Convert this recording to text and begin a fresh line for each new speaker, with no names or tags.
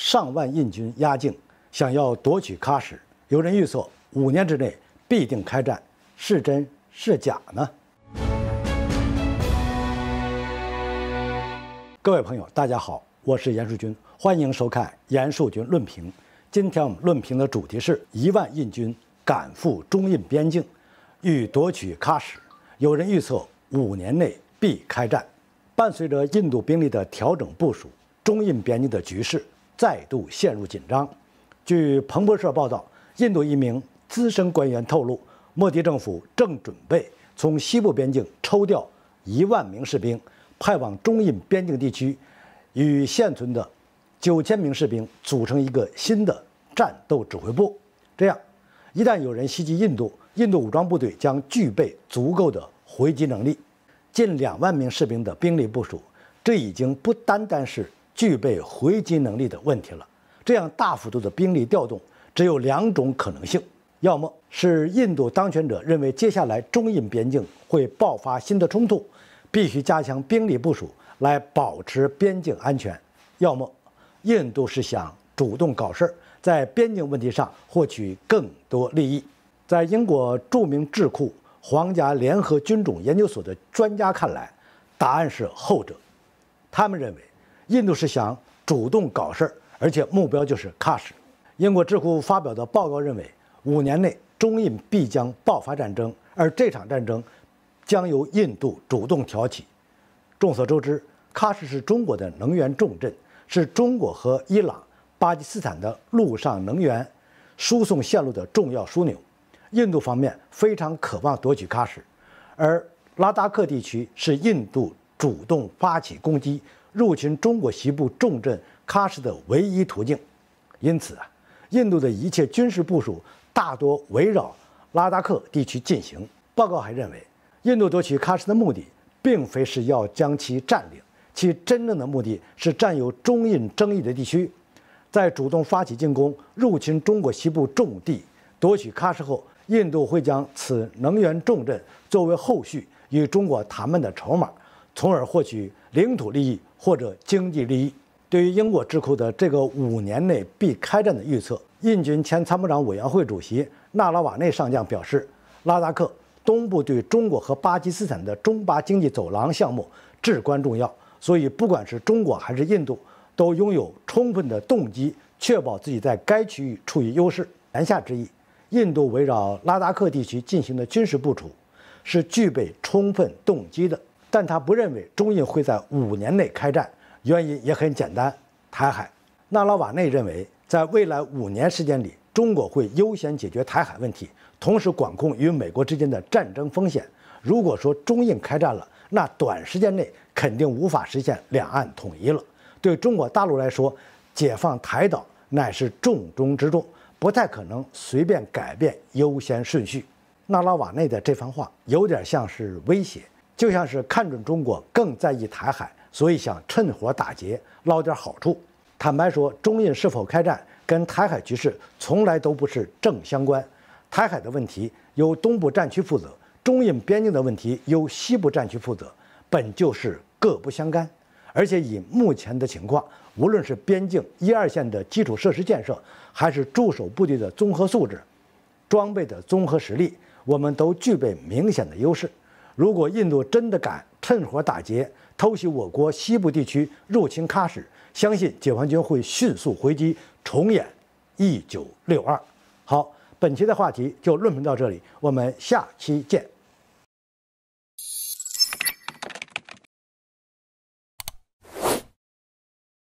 上万印军压境，想要夺取喀什，有人预测五年之内必定开战，是真是假呢？各位朋友，大家好，我是严树军，欢迎收看严树军论评。今天我们论评的主题是：一万印军赶赴中印边境，欲夺取喀什，有人预测五年内必开战。伴随着印度兵力的调整部署，中印边境的局势。再度陷入紧张。据彭博社报道，印度一名资深官员透露，莫迪政府正准备从西部边境抽调一万名士兵，派往中印边境地区，与现存的九千名士兵组成一个新的战斗指挥部。这样，一旦有人袭击印度，印度武装部队将具备足够的回击能力。近两万名士兵的兵力部署，这已经不单单是。具备回击能力的问题了。这样大幅度的兵力调动，只有两种可能性：要么是印度当权者认为接下来中印边境会爆发新的冲突，必须加强兵力部署来保持边境安全；要么印度是想主动搞事儿，在边境问题上获取更多利益。在英国著名智库皇家联合军种研究所的专家看来，答案是后者。他们认为。印度是想主动搞事儿，而且目标就是喀什。英国智库发表的报告认为，五年内中印必将爆发战争，而这场战争将由印度主动挑起。众所周知，喀什是中国的能源重镇，是中国和伊朗、巴基斯坦的陆上能源输送线路的重要枢纽。印度方面非常渴望夺取喀什，而拉达克地区是印度主动发起攻击。入侵中国西部重镇喀什的唯一途径，因此啊，印度的一切军事部署大多围绕拉达克地区进行。报告还认为，印度夺取喀什的目的并非是要将其占领，其真正的目的是占有中印争议的地区，在主动发起进攻、入侵中国西部重地夺取喀什后，印度会将此能源重镇作为后续与中国谈判的筹码，从而获取。领土利益或者经济利益，对于英国智库的这个五年内必开战的预测，印军前参谋长委员会主席纳拉瓦内上将表示，拉达克东部对中国和巴基斯坦的中巴经济走廊项目至关重要，所以不管是中国还是印度，都拥有充分的动机确保自己在该区域处于优势。言下之意，印度围绕拉达克地区进行的军事部署，是具备充分动机的。但他不认为中印会在五年内开战，原因也很简单：台海。纳拉瓦内认为，在未来五年时间里，中国会优先解决台海问题，同时管控与美国之间的战争风险。如果说中印开战了，那短时间内肯定无法实现两岸统一了。对中国大陆来说，解放台岛乃是重中之重，不太可能随便改变优先顺序。纳拉瓦内的这番话有点像是威胁。就像是看准中国更在意台海，所以想趁火打劫捞点好处。坦白说，中印是否开战跟台海局势从来都不是正相关。台海的问题由东部战区负责，中印边境的问题由西部战区负责，本就是各不相干。而且以目前的情况，无论是边境一二线的基础设施建设，还是驻守部队的综合素质、装备的综合实力，我们都具备明显的优势。如果印度真的敢趁火打劫，偷袭我国西部地区，入侵喀什，相信解放军会迅速回击，重演一九六二。好，本期的话题就论评到这里，我们下期见。